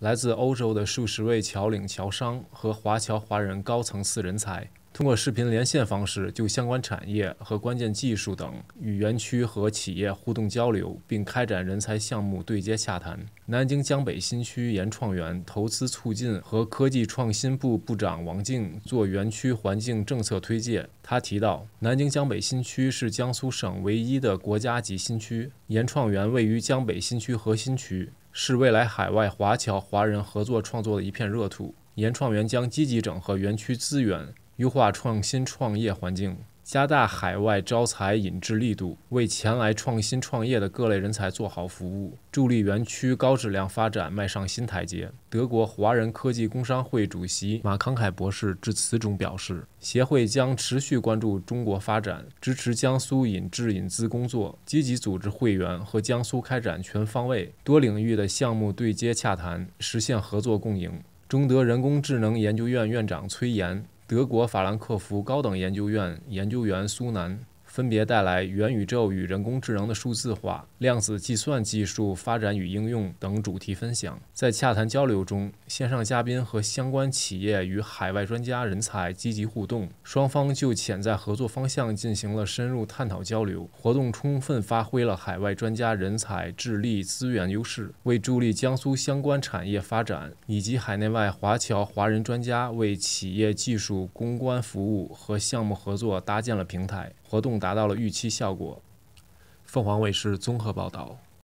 来自欧洲的数十位侨领、侨商和华侨华人高层次人才，通过视频连线方式，就相关产业和关键技术等与园区和企业互动交流，并开展人才项目对接洽谈。南京江北新区研创园投资促进和科技创新部部长王静做园区环境政策推介。他提到，南京江北新区是江苏省唯一的国家级新区，研创园位于江北新区核心 区。是未来海外华侨华人合作创作的一片热土。研创园将积极整合园区资源，优化创新创业环境。加大海外招才引智力度，为前来创新创业的各类人才做好服务，助力园区高质量发展迈上新台阶。德国华人科技工商会主席马康凯博士致辞中表示，协会将持续关注中国发展，支持江苏引智引资工作，积极组织会员和江苏开展全方位、多领域的项目对接洽谈，实现合作共赢。中德人工智能研究院院长崔岩。德国法兰克福高等研究院研究员苏南。分别带来元宇宙与人工智能的数字化、量子计算技术发展与应用等主题分享。在洽谈交流中，线上嘉宾和相关企业与海外专家人才积极互动，双方就潜在合作方向进行了深入探讨交流。活动充分发挥了海外专家人才智力资源优势，为助力江苏相关产业发展以及海内外华侨华人专家为企业技术公关服务和项目合作搭建了平台。活动达到了预期效果。凤凰卫视综合报道。